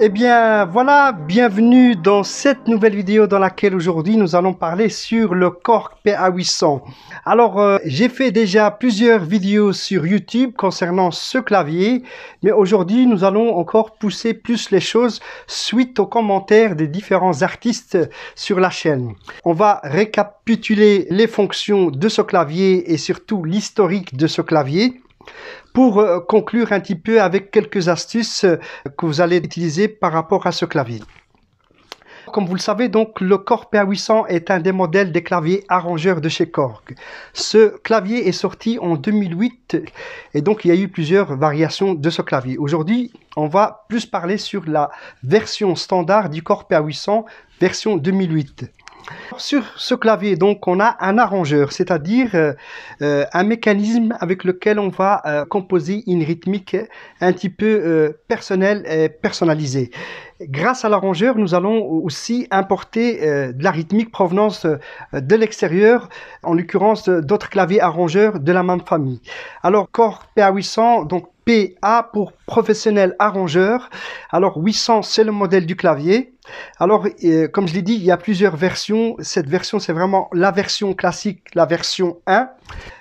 Eh bien voilà, bienvenue dans cette nouvelle vidéo dans laquelle aujourd'hui nous allons parler sur le Cork PA800. Alors euh, j'ai fait déjà plusieurs vidéos sur YouTube concernant ce clavier, mais aujourd'hui nous allons encore pousser plus les choses suite aux commentaires des différents artistes sur la chaîne. On va récapituler les fonctions de ce clavier et surtout l'historique de ce clavier. Pour euh, conclure un petit peu avec quelques astuces euh, que vous allez utiliser par rapport à ce clavier. Comme vous le savez, donc, le corp 800 est un des modèles des claviers arrangeurs de chez Korg. Ce clavier est sorti en 2008 et donc il y a eu plusieurs variations de ce clavier. Aujourd'hui, on va plus parler sur la version standard du Korg 800 version 2008. Sur ce clavier, donc, on a un arrangeur, c'est-à-dire euh, euh, un mécanisme avec lequel on va euh, composer une rythmique un petit peu personnelle et personnalisée. Grâce à l'arrangeur, nous allons aussi importer de la rythmique provenance de l'extérieur, en l'occurrence d'autres claviers arrangeurs de la même famille. Alors, Core PA800, donc PA pour professionnel arrangeur. Alors, 800, c'est le modèle du clavier. Alors, euh, comme je l'ai dit, il y a plusieurs versions. Cette version, c'est vraiment la version classique, la version 1.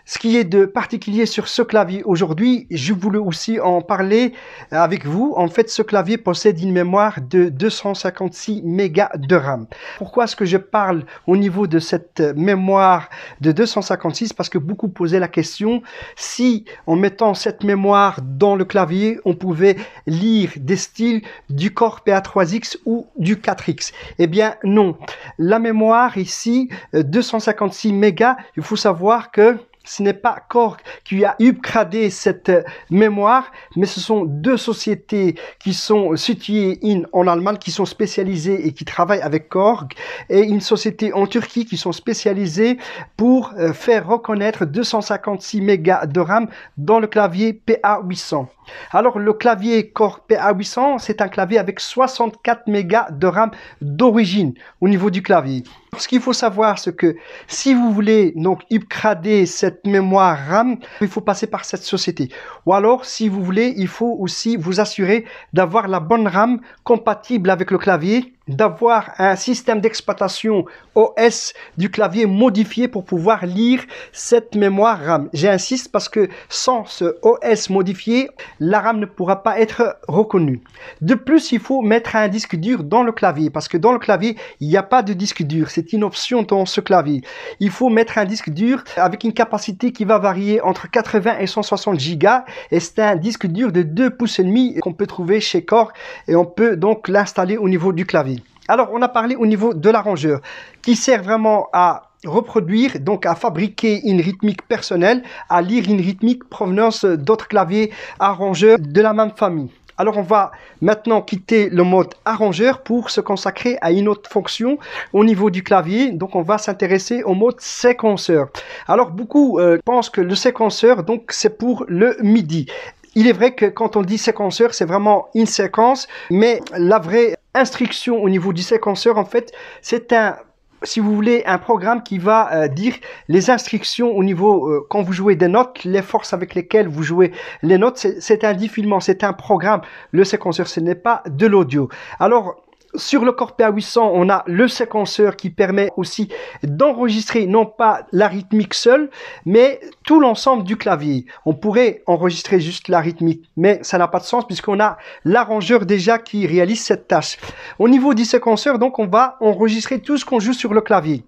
Ce qui est de particulier sur ce clavier aujourd'hui, je voulais aussi en parler avec vous. En fait, ce clavier possède une mémoire de 256 mégas de RAM. Pourquoi est-ce que je parle au niveau de cette mémoire de 256 Parce que beaucoup posaient la question si en mettant cette mémoire dans le clavier, on pouvait lire des styles du corps PA3X ou du 4X. Eh bien non. La mémoire ici, 256 euh, mégas, il faut savoir que ce n'est pas Korg qui a upgradé cette euh, mémoire, mais ce sont deux sociétés qui sont situées en Allemagne, qui sont spécialisées et qui travaillent avec Korg, et une société en Turquie qui sont spécialisées pour euh, faire reconnaître 256 mégas de RAM dans le clavier PA800. Alors le clavier Core PA800, c'est un clavier avec 64 mégas de RAM d'origine au niveau du clavier. Ce qu'il faut savoir, c'est que si vous voulez donc upgrader cette mémoire RAM, il faut passer par cette société. Ou alors, si vous voulez, il faut aussi vous assurer d'avoir la bonne RAM compatible avec le clavier d'avoir un système d'exploitation OS du clavier modifié pour pouvoir lire cette mémoire RAM. J'insiste parce que sans ce OS modifié, la RAM ne pourra pas être reconnue. De plus, il faut mettre un disque dur dans le clavier parce que dans le clavier, il n'y a pas de disque dur. C'est une option dans ce clavier. Il faut mettre un disque dur avec une capacité qui va varier entre 80 et 160 Go. et c'est un disque dur de 2,5 pouces et demi qu'on peut trouver chez Core et on peut donc l'installer au niveau du clavier. Alors, on a parlé au niveau de l'arrangeur, qui sert vraiment à reproduire, donc à fabriquer une rythmique personnelle, à lire une rythmique provenance d'autres claviers arrangeurs de la même famille. Alors on va maintenant quitter le mode arrangeur pour se consacrer à une autre fonction au niveau du clavier. Donc on va s'intéresser au mode séquenceur. Alors beaucoup euh, pensent que le séquenceur donc c'est pour le MIDI. Il est vrai que quand on dit séquenceur, c'est vraiment une séquence, mais la vraie instruction au niveau du séquenceur, en fait, c'est un si vous voulez, un programme qui va euh, dire les instructions au niveau, euh, quand vous jouez des notes, les forces avec lesquelles vous jouez les notes, c'est un défilement, c'est un programme. Le séquenceur, ce n'est pas de l'audio. Alors, sur le pa 800, on a le séquenceur qui permet aussi d'enregistrer non pas la rythmique seule, mais tout l'ensemble du clavier. On pourrait enregistrer juste la rythmique, mais ça n'a pas de sens puisqu'on a l'arrangeur déjà qui réalise cette tâche. Au niveau du séquenceur, donc, on va enregistrer tout ce qu'on joue sur le clavier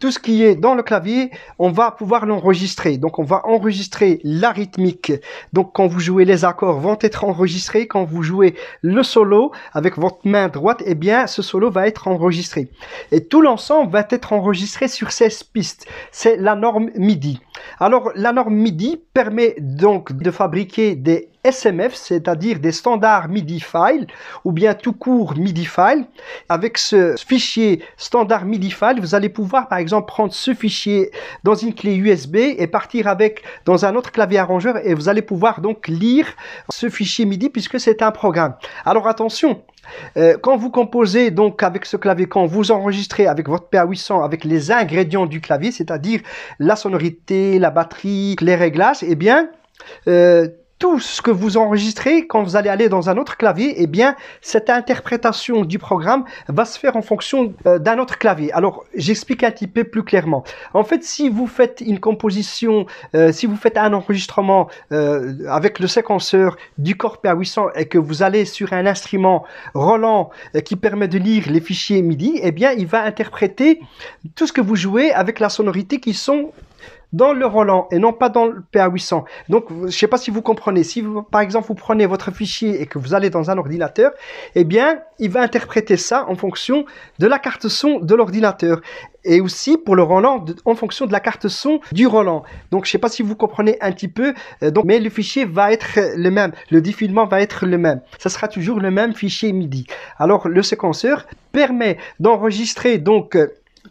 tout ce qui est dans le clavier, on va pouvoir l'enregistrer. Donc on va enregistrer la rythmique. Donc quand vous jouez les accords vont être enregistrés, quand vous jouez le solo avec votre main droite, eh bien ce solo va être enregistré. Et tout l'ensemble va être enregistré sur 16 pistes. C'est la norme MIDI. Alors la norme MIDI permet donc de fabriquer des SMF, c'est-à-dire des standards MIDI file ou bien tout court MIDI file. Avec ce fichier standard MIDI file, vous allez pouvoir par exemple prendre ce fichier dans une clé USB et partir avec dans un autre clavier arrangeur et vous allez pouvoir donc lire ce fichier MIDI puisque c'est un programme. Alors attention, euh, quand vous composez donc avec ce clavier, quand vous enregistrez avec votre PA800, avec les ingrédients du clavier, c'est-à-dire la sonorité, la batterie, les réglages, eh bien, euh, tout ce que vous enregistrez quand vous allez aller dans un autre clavier, eh bien, cette interprétation du programme va se faire en fonction euh, d'un autre clavier. Alors, j'explique un petit peu plus clairement. En fait, si vous faites une composition, euh, si vous faites un enregistrement euh, avec le séquenceur du corps PA800 et que vous allez sur un instrument Roland qui permet de lire les fichiers MIDI, eh bien, il va interpréter tout ce que vous jouez avec la sonorité qui sont dans le Roland et non pas dans le PA800. Donc, je ne sais pas si vous comprenez. Si par exemple, vous prenez votre fichier et que vous allez dans un ordinateur, eh bien, il va interpréter ça en fonction de la carte son de l'ordinateur et aussi pour le Roland en fonction de la carte son du Roland. Donc, je ne sais pas si vous comprenez un petit peu. Euh, mais le fichier va être le même. Le défilement va être le même. Ça sera toujours le même fichier MIDI. Alors, le séquenceur permet d'enregistrer donc euh,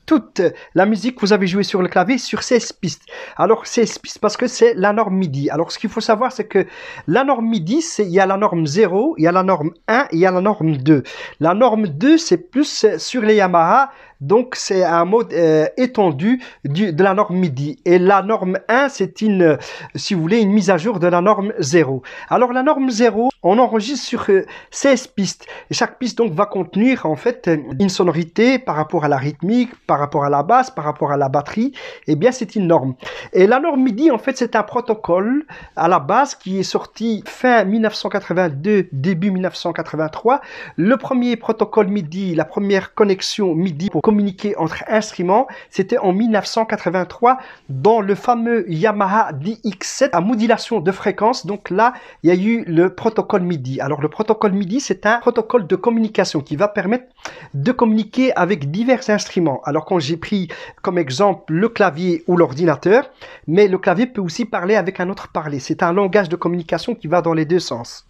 toute la musique que vous avez jouée sur le clavier sur 16 pistes. Alors 16 pistes parce que c'est la norme MIDI. Alors ce qu'il faut savoir c'est que la norme MIDI, il y a la norme 0, il y a la norme 1 et il y a la norme 2. La norme 2 c'est plus sur les Yamaha, donc c'est un mode euh, étendu du, de la norme MIDI. Et la norme 1, c'est une, si vous voulez, une mise à jour de la norme 0. Alors la norme 0, on enregistre sur 16 euh, pistes. Et chaque piste donc va contenir en fait euh, une sonorité par rapport à la rythmique, par rapport à la basse, par rapport à la batterie. Et eh bien c'est une norme. Et la norme MIDI, en fait, c'est un protocole à la base qui est sorti fin 1982, début 1983. Le premier protocole MIDI, la première connexion MIDI pour communiquer entre instruments, c'était en 1983 dans le fameux Yamaha DX7 à modulation de fréquence. Donc là, il y a eu le protocole MIDI. Alors le protocole MIDI, c'est un protocole de communication qui va permettre de communiquer avec divers instruments. Alors quand j'ai pris comme exemple le clavier ou l'ordinateur, mais le clavier peut aussi parler avec un autre parler. C'est un langage de communication qui va dans les deux sens.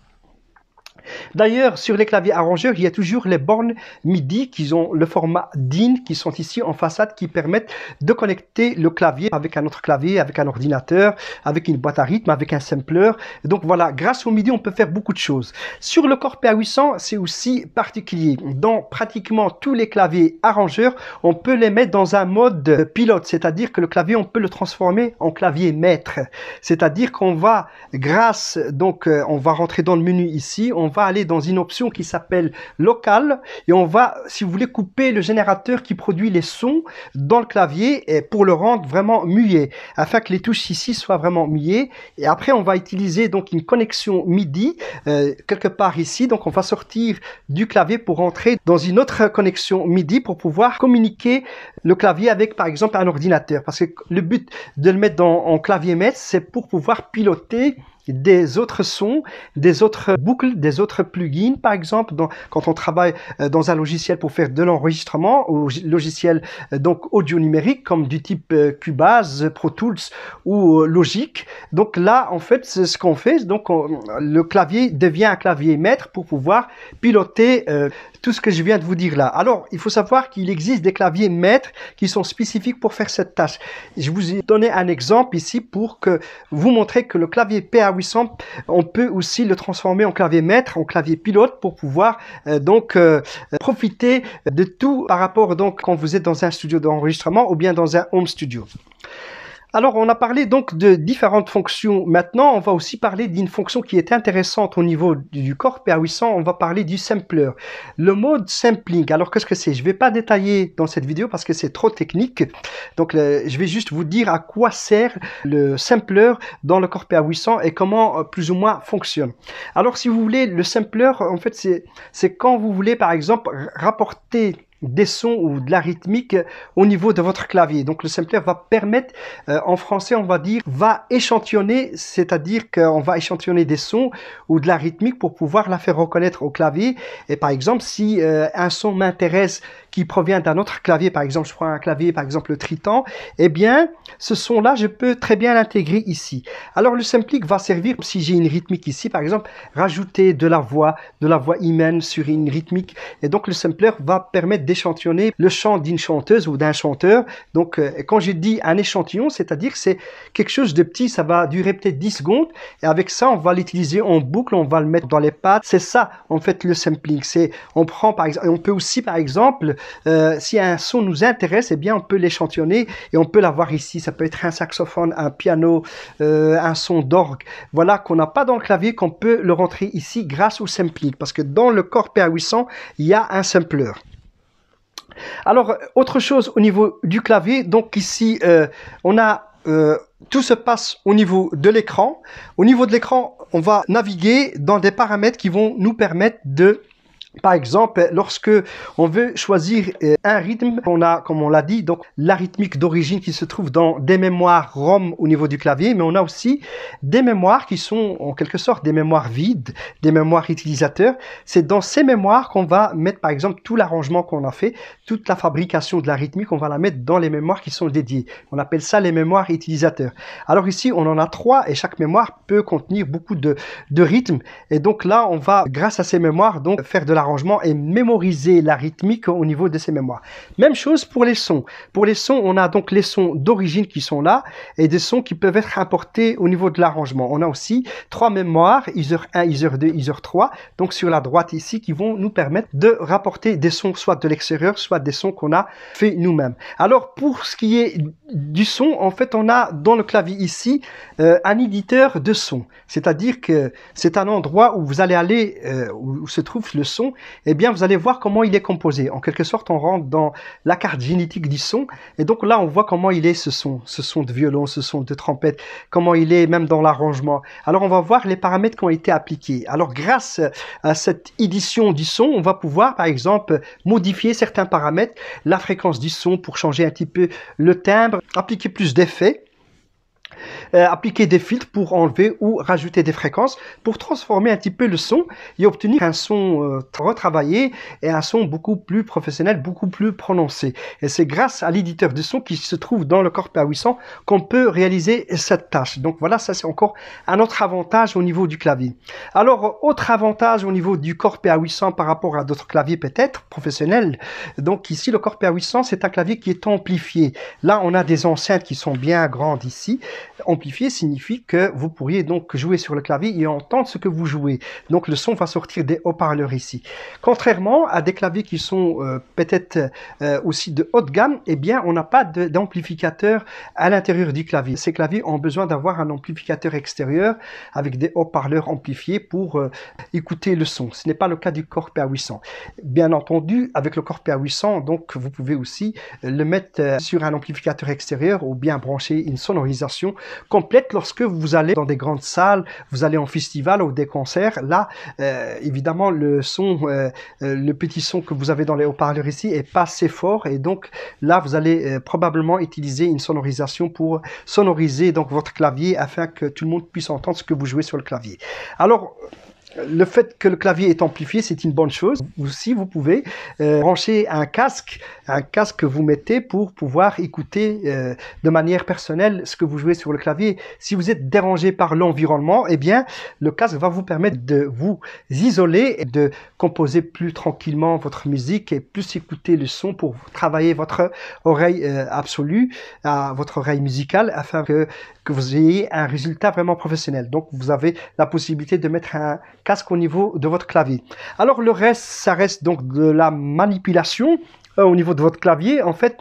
D'ailleurs, sur les claviers arrangeurs, il y a toujours les bornes MIDI qui ont le format DIN qui sont ici en façade qui permettent de connecter le clavier avec un autre clavier, avec un ordinateur, avec une boîte à rythme, avec un sampler. Donc voilà, grâce au MIDI, on peut faire beaucoup de choses. Sur le Corps PA800, c'est aussi particulier. Dans pratiquement tous les claviers arrangeurs, on peut les mettre dans un mode pilote, c'est-à-dire que le clavier, on peut le transformer en clavier maître. C'est-à-dire qu'on va, grâce, donc euh, on va rentrer dans le menu ici, on on va aller dans une option qui s'appelle local et on va, si vous voulez, couper le générateur qui produit les sons dans le clavier pour le rendre vraiment muet, afin que les touches ici soient vraiment muet. Et après, on va utiliser donc une connexion MIDI euh, quelque part ici. Donc, on va sortir du clavier pour entrer dans une autre connexion MIDI pour pouvoir communiquer le clavier avec, par exemple, un ordinateur. Parce que le but de le mettre dans, en clavier maître, c'est pour pouvoir piloter des autres sons, des autres boucles, des autres plugins, par exemple, quand on travaille euh, dans un logiciel pour faire de l'enregistrement, ou logiciel euh, donc audio numérique comme du type euh, Cubase, Pro Tools ou Logic. Donc là, en fait, c'est ce qu'on fait. Donc le clavier devient un clavier maître pour pouvoir piloter tout ce que je viens de vous dire là. Alors, il faut savoir qu'il existe des claviers maîtres qui sont spécifiques pour faire cette tâche. Je vous ai donné un exemple ici pour que vous montrer que le clavier PA on peut aussi le transformer en clavier maître, en clavier pilote pour pouvoir euh, donc euh, profiter de tout par rapport donc quand vous êtes dans un studio d'enregistrement ou bien dans un home studio. Alors, on a parlé donc de différentes fonctions. Maintenant, on va aussi parler d'une fonction qui est intéressante au niveau du corps P800. On va parler du sampler. Le mode sampling. Alors, qu'est-ce que c'est Je ne vais pas détailler dans cette vidéo parce que c'est trop technique. Donc, je vais juste vous dire à quoi sert le sampler dans le corps PA800 et comment euh, plus ou moins fonctionne. Alors, si vous voulez, le sampler, en fait, c'est quand vous voulez, par exemple, rapporter des sons ou de la rythmique euh, au niveau de votre clavier. Donc le sampler va permettre, euh, en français on va dire, va échantillonner, c'est-à-dire qu'on va échantillonner des sons ou de la rythmique pour pouvoir la faire reconnaître au clavier. Et par exemple, si euh, un son m'intéresse qui provient d'un autre clavier, par exemple, je prends un clavier, par exemple, le Triton, eh bien, ce son-là, je peux très bien l'intégrer ici. Alors, le sampling va servir, si j'ai une rythmique ici, par exemple, rajouter de la voix, de la voix humaine sur une rythmique. Et donc, le Sampler va permettre d'échantillonner le chant d'une chanteuse ou d'un chanteur. Donc, euh, quand je dis un échantillon, c'est-à-dire que c'est quelque chose de petit, ça va durer peut-être 10 secondes. Et avec ça, on va l'utiliser en boucle, on va le mettre dans les pattes. C'est ça, en fait, le sampling. C'est, on prend, par exemple, on peut aussi, par exemple, euh, si un son nous intéresse, eh bien, on peut l'échantillonner et on peut l'avoir ici. Ça peut être un saxophone, un piano, euh, un son d'orgue. Voilà qu'on n'a pas dans le clavier, qu'on peut le rentrer ici grâce au sampling. Parce que dans le corps PA800, il y a un sampler. Alors, autre chose au niveau du clavier. Donc ici, euh, on a... tout se passe au niveau de l'écran. Au niveau de l'écran, on va naviguer dans des paramètres qui vont nous permettre de par exemple, lorsque on veut choisir euh, un rythme, on a, comme on l'a dit, donc la rythmique d'origine qui se trouve dans des mémoires ROM au niveau du clavier, mais on a aussi des mémoires qui sont en quelque sorte des mémoires vides, des mémoires utilisateurs. C'est dans ces mémoires qu'on va mettre, par exemple, tout l'arrangement qu'on a fait, toute la fabrication de la rythmique, on va la mettre dans les mémoires qui sont dédiées. On appelle ça les mémoires utilisateurs. Alors ici, on en a trois et chaque mémoire peut contenir beaucoup de, de rythmes. Et donc là, on va, grâce à ces mémoires, donc faire de la arrangement et mémoriser la rythmique au niveau de ces mémoires. Même chose pour les sons. Pour les sons, on a donc les sons d'origine qui sont là et des sons qui peuvent être rapportés au niveau de l'arrangement. On a aussi trois mémoires, ISER 1, ISER 2, ISER 3, donc sur la droite ici, qui vont nous permettre de rapporter des sons soit de l'extérieur, soit des sons qu'on a fait nous-mêmes. Alors pour ce qui est du son, en fait, on a dans le clavier ici euh, un éditeur de son, c'est-à-dire que c'est un endroit où vous allez aller, euh, où se trouve le son, eh bien, vous allez voir comment il est composé. En quelque sorte, on rentre dans la carte génétique du son. Et donc là, on voit comment il est ce son, ce son de violon, ce son de trompette, comment il est même dans l'arrangement. Alors, on va voir les paramètres qui ont été appliqués. Alors, grâce à cette édition du son, on va pouvoir, par exemple, modifier certains paramètres, la fréquence du son pour changer un petit peu le timbre, appliquer plus d'effets euh, appliquer des filtres pour enlever ou rajouter des fréquences pour transformer un petit peu le son et obtenir un son euh, retravaillé et un son beaucoup plus professionnel, beaucoup plus prononcé. Et c'est grâce à l'éditeur de son qui se trouve dans le corps pa 800 qu'on peut réaliser cette tâche. Donc voilà, ça c'est encore un autre avantage au niveau du clavier. Alors, autre avantage au niveau du corps PA800 par rapport à d'autres claviers peut-être professionnels. Donc ici, le corps PA800, c'est un clavier qui est amplifié. Là, on a des enceintes qui sont bien grandes ici, peut signifie que vous pourriez donc jouer sur le clavier et entendre ce que vous jouez. Donc le son va sortir des haut-parleurs ici. Contrairement à des claviers qui sont euh, peut-être euh, aussi de haute gamme, eh bien on n'a pas d'amplificateur à l'intérieur du clavier. Ces claviers ont besoin d'avoir un amplificateur extérieur avec des haut-parleurs amplifiés pour euh, écouter le son. Ce n'est pas le cas du corps 800 Bien entendu, avec le corps 800 donc vous pouvez aussi le mettre sur un amplificateur extérieur ou bien brancher une sonorisation complète lorsque vous allez dans des grandes salles, vous allez en festival ou des concerts. Là, euh, évidemment, le son, euh, euh, le petit son que vous avez dans les haut-parleurs ici est pas assez fort et donc là, vous allez probablement utiliser une sonorisation pour sonoriser donc votre clavier afin que tout le monde puisse entendre ce que vous jouez sur le clavier. Alors le fait que le clavier est amplifié, c'est une bonne chose. Aussi, vous pouvez euh, brancher un casque, un casque que vous mettez pour pouvoir écouter euh, de manière personnelle ce que vous jouez sur le clavier. Si vous êtes dérangé par l'environnement, eh bien, le casque va vous permettre de vous isoler et de composer plus tranquillement votre musique et plus écouter le son pour travailler votre oreille euh, absolue, à votre oreille musicale, afin que vous ayez un résultat vraiment professionnel. Donc, vous avez la possibilité de mettre un casque au niveau de votre clavier. Alors le reste, ça reste donc de la manipulation euh, au niveau de votre clavier. En fait,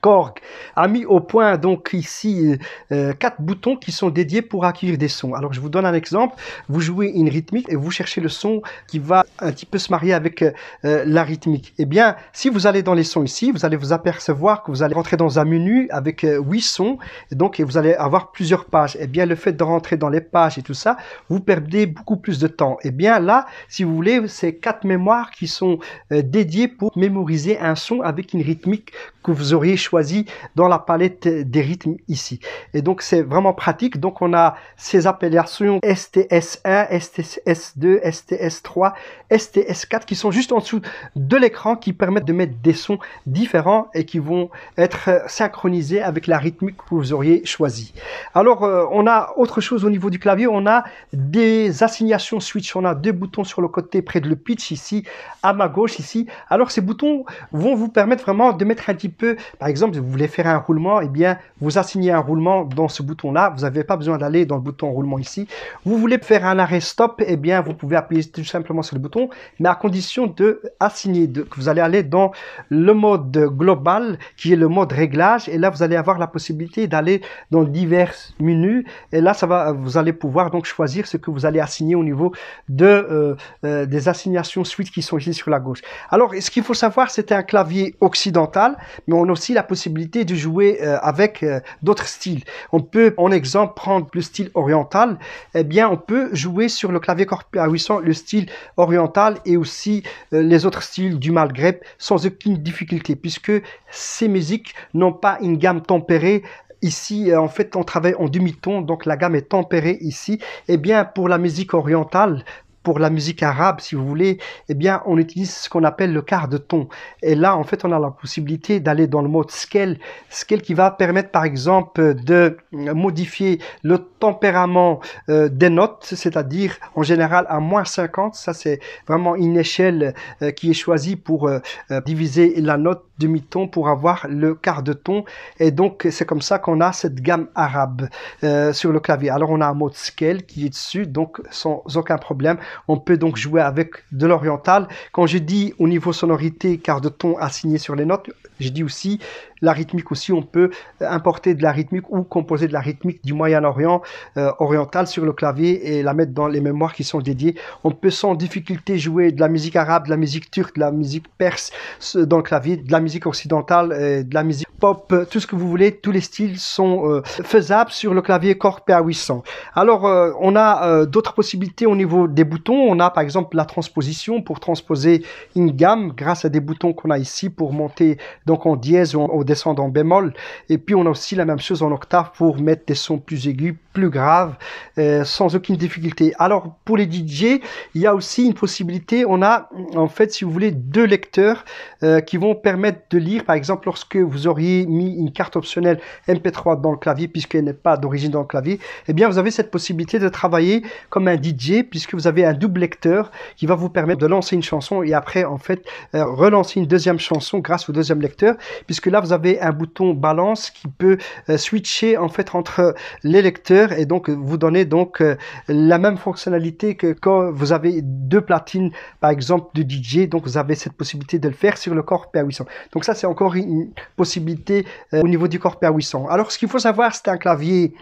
Korg a mis au point donc ici euh, euh, quatre boutons qui sont dédiés pour acquérir des sons. Alors je vous donne un exemple. Vous jouez une rythmique et vous cherchez le son qui va un petit peu se marier avec euh, la rythmique. Eh bien, si vous allez dans les sons ici, vous allez vous apercevoir que vous allez rentrer dans un menu avec huit sons. Et donc, vous allez avoir plusieurs pages. Eh bien, le fait de rentrer dans les pages et tout ça, vous perdez beaucoup plus de temps. Eh bien, là, si vous voulez, c'est quatre mémoires qui sont dédiées pour mémoriser un son avec une rythmique que vous auriez choisi dans la palette des rythmes ici. Et donc c'est vraiment pratique. Donc on a ces appellations STS1, STS2, STS3, STS4 qui sont juste en dessous de l'écran qui permettent de mettre des sons différents et qui vont être synchronisés avec la rythmique que vous auriez choisi. Alors euh, on a autre chose au niveau du clavier, on a des assignations switch, on a deux boutons sur le côté près de le pitch ici, à ma gauche ici. Alors ces boutons vont vous permettre vraiment de mettre un petit peu, exemple, vous voulez faire un roulement, et eh bien, vous assignez un roulement dans ce bouton-là. Vous n'avez pas besoin d'aller dans le bouton roulement ici. Vous voulez faire un arrêt stop, et eh bien, vous pouvez appuyer tout simplement sur le bouton, mais à condition de assigner, de, que vous allez aller dans le mode global, qui est le mode réglage. Et là, vous allez avoir la possibilité d'aller dans divers menus. Et là, ça va, vous allez pouvoir donc choisir ce que vous allez assigner au niveau de, euh, euh, des assignations suite qui sont ici sur la gauche. Alors, ce qu'il faut savoir, c'était un clavier occidental, mais on a aussi possibilité de jouer euh, avec euh, d'autres styles. On peut, en exemple, prendre le style oriental. Eh bien, on peut jouer sur le clavier corpus 800 le style oriental et aussi euh, les autres styles du malgré sans aucune difficulté, puisque ces musiques n'ont pas une gamme tempérée ici, en fait, on travaille en demi-ton, donc la gamme est tempérée ici. Eh bien, pour la musique orientale, pour la musique arabe, si vous voulez, eh bien, on utilise ce qu'on appelle le quart de ton. Et là, en fait, on a la possibilité d'aller dans le mode scale, scale qui va permettre, par exemple, de modifier le tempérament euh, des notes, c'est-à-dire, en général, à moins 50. Ça, c'est vraiment une échelle euh, qui est choisie pour euh, diviser la note demi-ton pour avoir le quart de ton. Et donc, c'est comme ça qu'on a cette gamme arabe euh, sur le clavier. Alors, on a un mode scale qui est dessus, donc sans aucun problème. On peut donc jouer avec de l'oriental. Quand je dis au niveau sonorité, quart de ton assigné sur les notes, je dis aussi la rythmique aussi, on peut importer de la rythmique ou composer de la rythmique du Moyen-Orient euh, oriental sur le clavier et la mettre dans les mémoires qui sont dédiées. On peut sans difficulté jouer de la musique arabe, de la musique turque, de la musique perse dans le clavier, de la musique occidentale, de la musique pop, tout ce que vous voulez, tous les styles sont euh, faisables sur le clavier Korg PA800. Alors euh, on a d'autres possibilités au niveau des boutons, on a par exemple la transposition pour transposer une gamme grâce à des boutons qu'on a ici pour monter donc en dièse ou en descendre en bémol. Et puis on a aussi la même chose en octave pour mettre des sons plus aigus, plus graves, euh, sans aucune difficulté. Alors pour les DJ, il y a aussi une possibilité. On a en fait, si vous voulez, deux lecteurs euh, qui vont permettre de lire. Par exemple, lorsque vous auriez mis une carte optionnelle MP3 dans le clavier, puisqu'elle n'est pas d'origine dans le clavier, et eh bien vous avez cette possibilité de travailler comme un DJ, puisque vous avez un double lecteur qui va vous permettre de lancer une chanson et après en fait euh, relancer une deuxième chanson grâce au deuxième lecteur, puisque là vous avez un bouton balance qui peut euh, switcher en fait entre les lecteurs et donc euh, vous donner donc euh, la même fonctionnalité que quand vous avez deux platines par exemple de DJ donc vous avez cette possibilité de le faire sur le corps PA800 donc ça c'est encore une possibilité au niveau du corps PA800 alors ce qu'il faut savoir c'est un clavier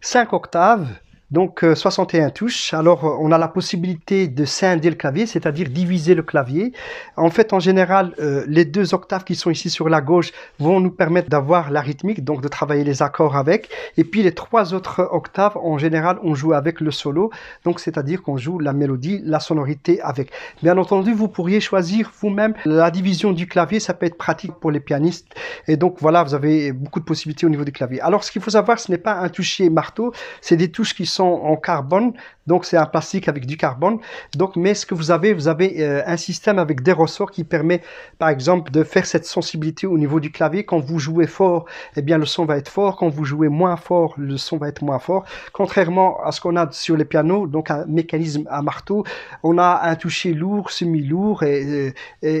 5 octaves donc 61 euh, touches. Alors euh, on a la possibilité de scinder le clavier, c'est-à-dire diviser le clavier. En fait, en général, euh, les deux octaves qui sont ici sur la gauche vont nous permettre d'avoir la rythmique, donc de travailler les accords avec. Et puis les trois autres octaves, en général, on joue avec le solo, donc c'est-à-dire qu'on joue la mélodie, la sonorité avec. Bien entendu, vous pourriez choisir vous-même la division du clavier, ça peut être pratique pour les pianistes. Et donc voilà, vous avez beaucoup de possibilités au niveau du clavier. Alors ce qu'il faut savoir, ce n'est pas un toucher marteau, c'est des touches qui sont en carbone, donc c'est un plastique avec du carbone. Donc, mais ce que vous avez, vous avez euh, un système avec des ressorts qui permet, par exemple, de faire cette sensibilité au niveau du clavier. Quand vous jouez fort, eh bien le son va être fort. Quand vous jouez moins fort, le son va être moins fort. Contrairement à ce qu'on a sur les pianos, donc un mécanisme à marteau, on a un toucher lourd, semi-lourd et, euh,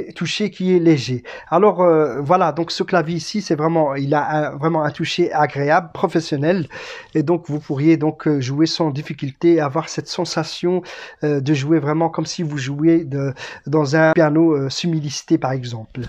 et, toucher qui est léger. Alors euh, voilà, donc ce clavier ici, c'est vraiment, il a vraiment un toucher agréable, professionnel, et donc vous pourriez donc jouer en difficulté, avoir cette sensation euh, de jouer vraiment comme si vous jouiez dans un piano euh, similisté par exemple.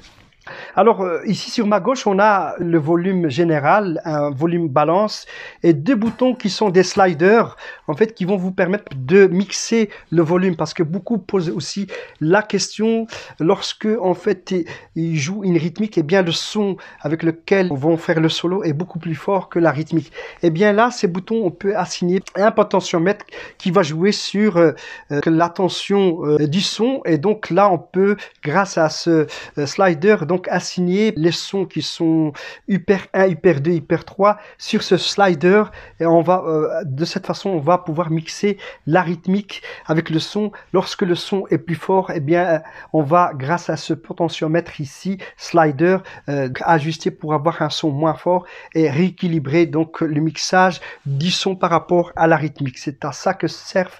Alors euh, ici sur ma gauche, on a le volume général, un volume balance et deux boutons qui sont des sliders en fait qui vont vous permettre de mixer le volume parce que beaucoup posent aussi la question lorsque en fait ils jouent une rythmique et eh bien le son avec lequel vont faire le solo est beaucoup plus fort que la rythmique. Et eh bien là ces boutons on peut assigner un potentiomètre qui va jouer sur euh, euh, l'attention la tension du son et donc là on peut grâce à ce slider donc assigner les sons qui sont hyper 1, hyper 2, hyper 3 sur ce slider. Et on va, euh, de cette façon, on va pouvoir mixer la rythmique avec le son. Lorsque le son est plus fort, et eh bien, euh, on va, grâce à ce potentiomètre ici, slider, euh, ajuster pour avoir un son moins fort et rééquilibrer donc le mixage du son par rapport à la rythmique. C'est à ça que servent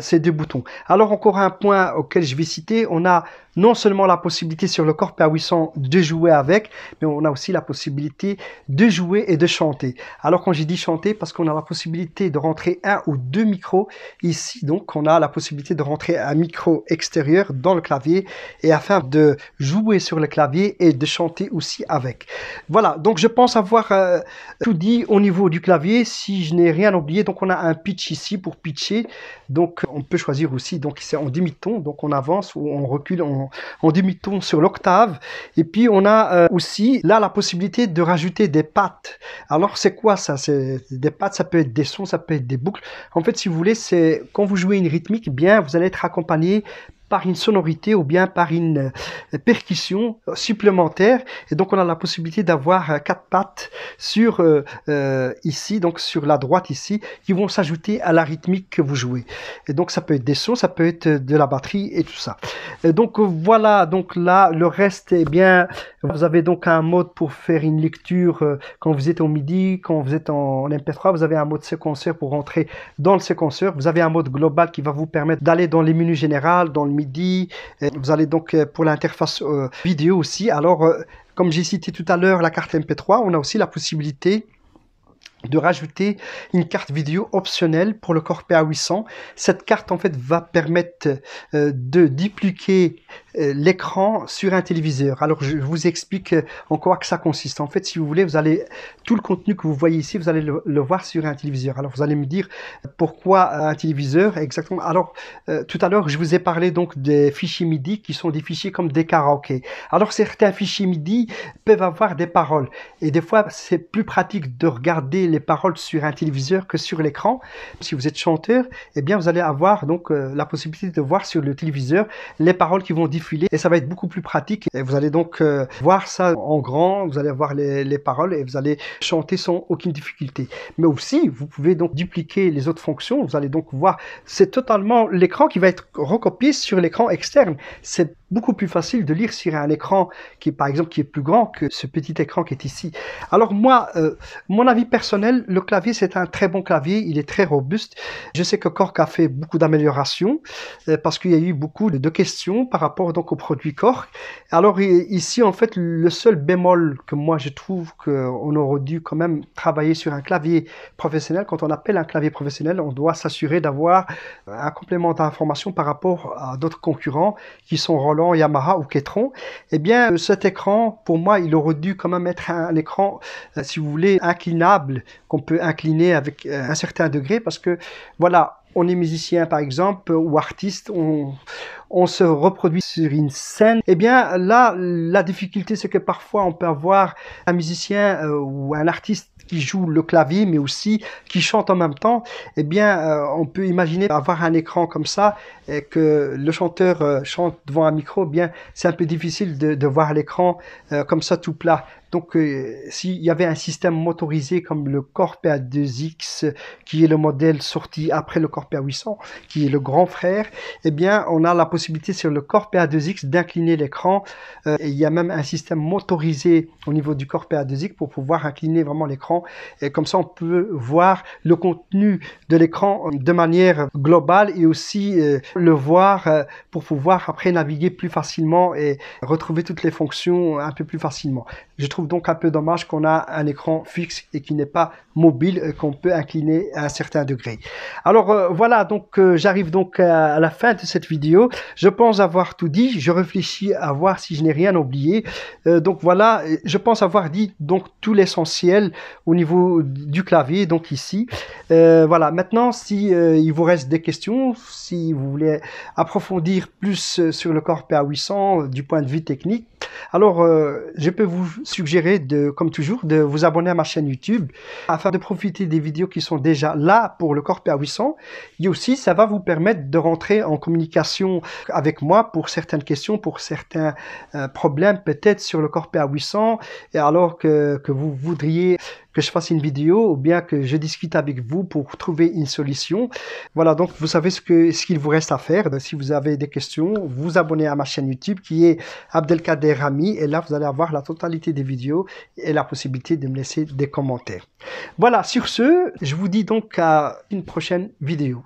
ces deux boutons. Alors encore un point auquel je vais citer, on a non seulement la possibilité sur le corps perwissant de jouer avec, mais on a aussi la possibilité de jouer et de chanter. Alors quand j'ai dit chanter, parce qu'on a la possibilité de rentrer un ou deux micros ici, donc on a la possibilité de rentrer un micro extérieur dans le clavier et afin de jouer sur le clavier et de chanter aussi avec. Voilà, donc je pense avoir euh, tout dit au niveau du clavier. Si je n'ai rien oublié, donc on a un pitch ici pour pitcher. Donc on peut choisir aussi, donc c'est en demi-ton, donc on avance ou on recule, on en, demi-ton sur l'octave. Et puis on a euh, aussi là la possibilité de rajouter des pattes. Alors c'est quoi ça C'est des pattes, ça peut être des sons, ça peut être des boucles. En fait, si vous voulez, c'est quand vous jouez une rythmique, bien vous allez être accompagné par une sonorité ou bien par une euh, percussion euh, supplémentaire. Et donc on a la possibilité d'avoir euh, quatre pattes sur ici, donc sur la droite ici, qui vont s'ajouter à la rythmique que vous jouez. Et donc ça peut être des sons, ça peut être de la batterie et tout ça. donc voilà, donc là le reste, et eh bien vous avez donc un mode pour faire une lecture quand vous êtes au midi, quand vous êtes en, MP3, vous avez un mode séquenceur pour rentrer dans le séquenceur. Vous avez un mode global qui va vous permettre d'aller dans les menus généraux, dans le euh, vous allez donc euh, pour l'interface euh, vidéo aussi. Alors, comme j'ai cité tout à l'heure la carte MP3, on a aussi la possibilité de rajouter une carte vidéo optionnelle pour le pa 800. Cette carte en fait va permettre de dupliquer euh, l'écran sur un téléviseur. Alors je vous explique euh, encore que ça consiste. En fait, si vous voulez, vous allez tout le contenu que vous voyez ici, vous allez le, voir sur un téléviseur. Alors vous allez me dire pourquoi un téléviseur exactement. Alors euh, tout à l'heure, je vous ai parlé donc des fichiers MIDI qui sont des fichiers comme des karaokés. Alors certains fichiers MIDI peuvent avoir des paroles et des fois c'est plus pratique de regarder les paroles sur un téléviseur que sur l'écran. Si vous êtes chanteur, eh bien vous allez avoir donc la possibilité de voir sur le téléviseur les paroles qui vont dire et ça va être beaucoup plus pratique. Et vous allez donc euh, voir ça en grand, vous allez voir les, paroles et vous allez chanter sans aucune difficulté. Mais aussi, vous pouvez donc dupliquer les autres fonctions. Vous allez donc voir, c'est totalement l'écran qui va être recopié sur l'écran externe. C'est beaucoup plus facile de lire sur un écran qui, par exemple, qui est plus grand que ce petit écran qui est ici. Alors moi, euh, mon avis personnel, le clavier, c'est un très bon clavier, il est très robuste. Je sais que Cork a fait beaucoup d'améliorations euh, parce qu'il y a eu beaucoup de questions par rapport donc au produit Cork. Alors ici, en fait, le seul bémol que moi je trouve qu'on aurait dû quand même travailler sur un clavier professionnel, quand on appelle un clavier professionnel, on doit s'assurer d'avoir un complément d'information par rapport à d'autres concurrents qui sont Yamaha ou Ketron, et eh bien euh, cet écran, pour moi, il aurait dû quand même être un, écran, euh, si vous voulez, inclinable, qu'on peut incliner avec euh, un certain degré, parce que voilà, on est musicien par exemple ou artiste, on, se reproduit sur une scène, et eh bien là, la difficulté c'est que parfois on peut avoir un musicien ou un artiste qui joue le clavier, mais aussi qui chante en même temps, eh bien, euh, on peut imaginer avoir un écran comme ça et que le chanteur euh, chante devant un micro. Eh bien, c'est un peu difficile de voir l'écran euh, comme ça tout plat. Donc, euh, s'il y avait un système motorisé comme le pa 2X, qui est le modèle sorti après le a 800, qui est le grand frère, eh bien, on a la possibilité sur le Corpea 2X d'incliner l'écran. Euh, il y a même un système motorisé au niveau du a 2X pour pouvoir incliner vraiment l'écran. Et comme ça, on peut voir le contenu de l'écran euh, de manière globale et aussi le voir pour pouvoir après naviguer plus facilement et retrouver toutes les fonctions un peu plus facilement donc un peu dommage qu'on a un écran fixe et qui n'est pas mobile euh, qu'on peut incliner à un certain degré. Alors euh, voilà, donc euh, j'arrive donc à, la fin de cette vidéo. Je pense avoir tout dit. Je réfléchis à voir si je n'ai rien oublié. donc voilà, je pense avoir dit donc tout l'essentiel au niveau du clavier. Donc ici, voilà. Maintenant, si il vous reste des questions, si vous voulez approfondir plus sur le corps PA800 du point de vue technique, alors je peux vous suggérer de, comme toujours, de vous abonner à ma chaîne YouTube afin de profiter des vidéos qui sont déjà là pour le pa 800. Et aussi, ça va vous permettre de rentrer en communication avec moi pour certaines questions, pour certains euh, problèmes peut-être sur le corps 800, et alors que, que vous voudriez je fasse une vidéo ou bien que je discute avec vous pour trouver une solution. Voilà, donc vous savez ce ce qu'il vous reste à faire. si vous avez des questions, vous abonnez à ma chaîne YouTube qui est Abdelkader Rami et là vous allez avoir la totalité des vidéos et la possibilité de me laisser des commentaires. Voilà, sur ce, je vous dis donc à une prochaine vidéo.